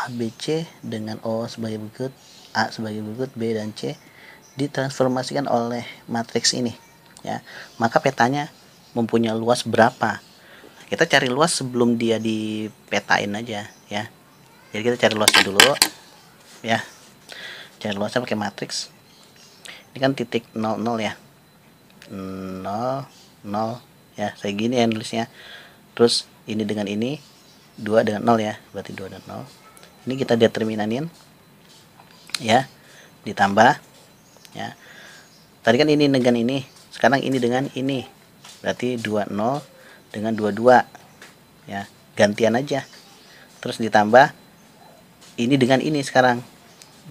a B, C dengan O sebagai berikut, A sebagai berikut, B dan C ditransformasikan oleh matriks ini ya. Maka petanya mempunyai luas berapa? Kita cari luas sebelum dia dipetain aja ya. Jadi kita cari luasnya dulu ya. Cari luasnya pakai matriks. Ini kan titik 00 ya. 0 0 ya, Saya gini ya nulisnya. Terus ini dengan ini 2 dengan 0 ya berarti 2 dan 0 ini kita determinanin ya ditambah ya tadi kan ini dengan ini sekarang ini dengan ini berarti 20 dengan 22 ya gantian aja terus ditambah ini dengan ini sekarang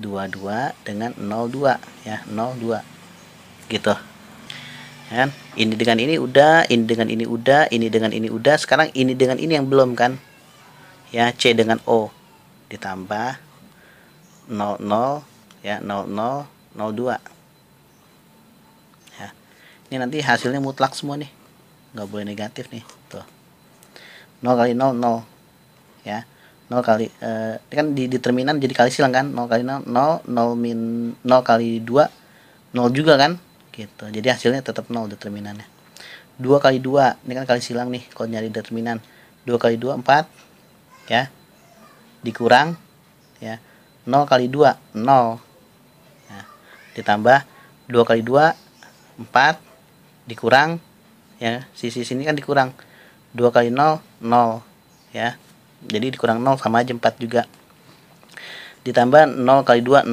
22 dengan 02 ya 02 gitu ya kan ini dengan ini udah ini dengan ini udah ini dengan ini udah sekarang ini dengan ini yang belum kan ya C dengan O ditambah 00 ya 0002 ya ini nanti hasilnya mutlak semua nih nggak boleh negatif nih tuh 0 kali 0 0 ya 0 kali eh, kan di determinan jadi kali silang kan 0 kali 0 0 0 min 0 kali 2 0 juga kan gitu jadi hasilnya tetap 0 determinannya 2 kali 2 ini kan kali silang nih kalau nyari determinan 2 kali 2 4 ya dikurang ya 0 kali 2 0 ya, ditambah 2 kali 2 4 dikurang ya sisi sini kan dikurang 2 kali 0 0 ya jadi dikurang 0 sama aja 4 juga ditambah 0 kali 2 0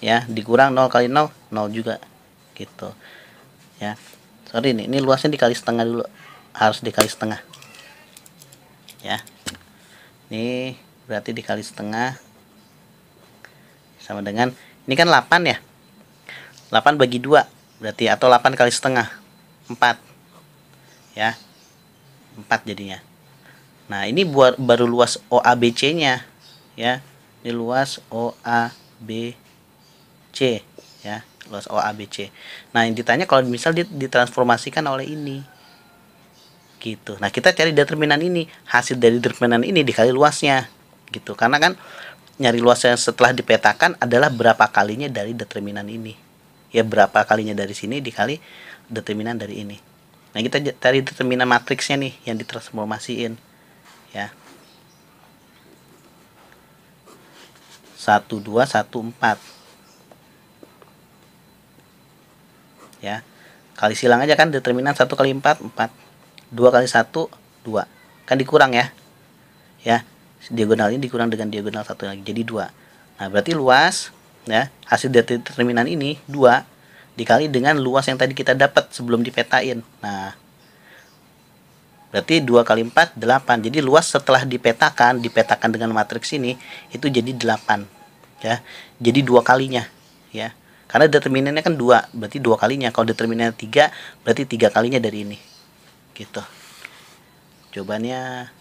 ya dikurang 0 kali 0 0 juga gitu ya sorry nih ini luasnya dikali setengah dulu harus dikali setengah ya ini berarti dikali setengah sama dengan ini kan 8 ya 8 bagi 2 berarti atau 8 kali setengah 4 ya 4 jadinya nah ini buat baru luas OABC nya ya ini luas OABC ya luas OABC nah yang ditanya kalau misal ditransformasikan oleh ini gitu nah kita cari determinan ini hasil dari determinan ini dikali luasnya gitu karena kan nyari luas yang setelah dipetakan adalah berapa kalinya dari determinan ini ya berapa kalinya dari sini dikali determinan dari ini nah kita cari determinan matriksnya nih yang ditransformasiin ya 1, 1, 2, 4 ya kali silang aja kan determinan 1 kali 4 4 2 kali 1 2 kan dikurang ya ya diagonal ini dikurang dengan diagonal satu lagi jadi dua nah berarti luas ya hasil dari determinan ini dua dikali dengan luas yang tadi kita dapat sebelum dipetain nah berarti dua kali empat delapan jadi luas setelah dipetakan dipetakan dengan matriks ini itu jadi delapan, ya jadi dua kalinya ya karena determinannya kan dua berarti dua kalinya kalau determinannya tiga berarti tiga kalinya dari ini gitu jawabannya